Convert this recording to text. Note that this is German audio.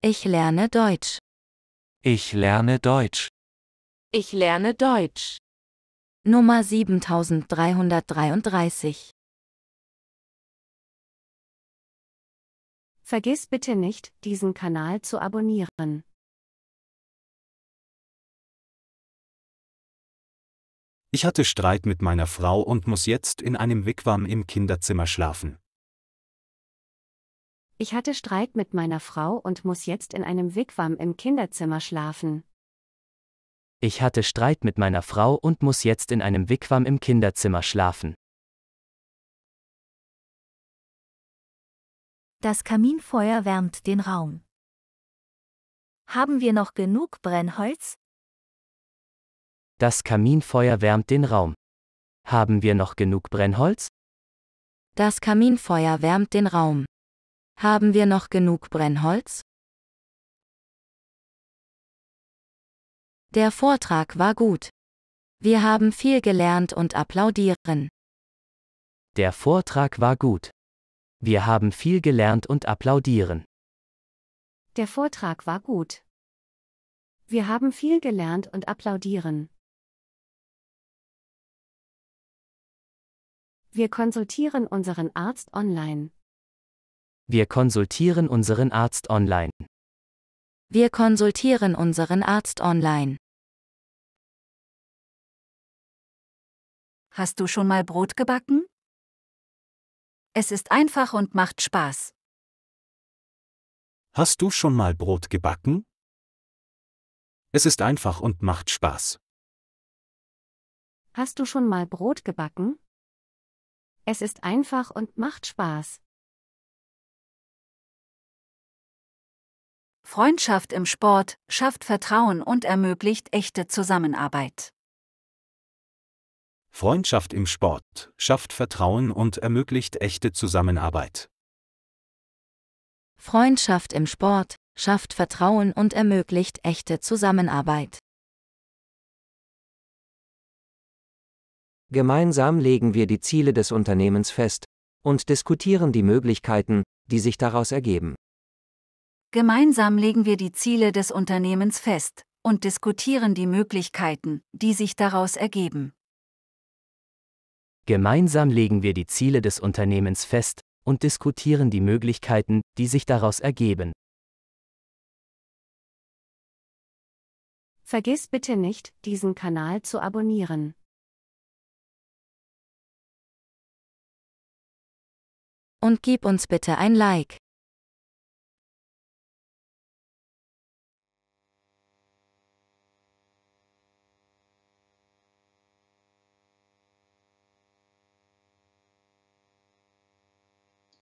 Ich lerne Deutsch. Ich lerne Deutsch. Ich lerne Deutsch. Nummer 7333. Vergiss bitte nicht, diesen Kanal zu abonnieren. Ich hatte Streit mit meiner Frau und muss jetzt in einem Wigwam im Kinderzimmer schlafen. Ich hatte Streit mit meiner Frau und muss jetzt in einem Wigwam im Kinderzimmer schlafen. Ich hatte Streit mit meiner Frau und muss jetzt in einem Wigwam im Kinderzimmer schlafen. Das Kaminfeuer wärmt den Raum. Haben wir noch genug Brennholz? Das Kaminfeuer wärmt den Raum. Haben wir noch genug Brennholz? Das Kaminfeuer wärmt den Raum. Haben wir noch genug Brennholz? Der Vortrag war gut. Wir haben viel gelernt und applaudieren. Der Vortrag war gut. Wir haben viel gelernt und applaudieren. Der Vortrag war gut. Wir haben viel gelernt und applaudieren. Wir konsultieren unseren Arzt online. Wir konsultieren unseren Arzt online. Wir konsultieren unseren Arzt online. Hast du schon mal Brot gebacken? Es ist einfach und macht Spaß. Hast du schon mal Brot gebacken? Es ist einfach und macht Spaß. Hast du schon mal Brot gebacken? Es ist einfach und macht Spaß. Freundschaft im Sport schafft Vertrauen und ermöglicht echte Zusammenarbeit. Freundschaft im Sport schafft Vertrauen und ermöglicht echte Zusammenarbeit. Freundschaft im Sport schafft Vertrauen und ermöglicht echte Zusammenarbeit. Gemeinsam legen wir die Ziele des Unternehmens fest und diskutieren die Möglichkeiten, die sich daraus ergeben. Gemeinsam legen wir die Ziele des Unternehmens fest und diskutieren die Möglichkeiten, die sich daraus ergeben. Gemeinsam legen wir die Ziele des Unternehmens fest und diskutieren die Möglichkeiten, die sich daraus ergeben. Vergiss bitte nicht, diesen Kanal zu abonnieren. Und gib uns bitte ein Like.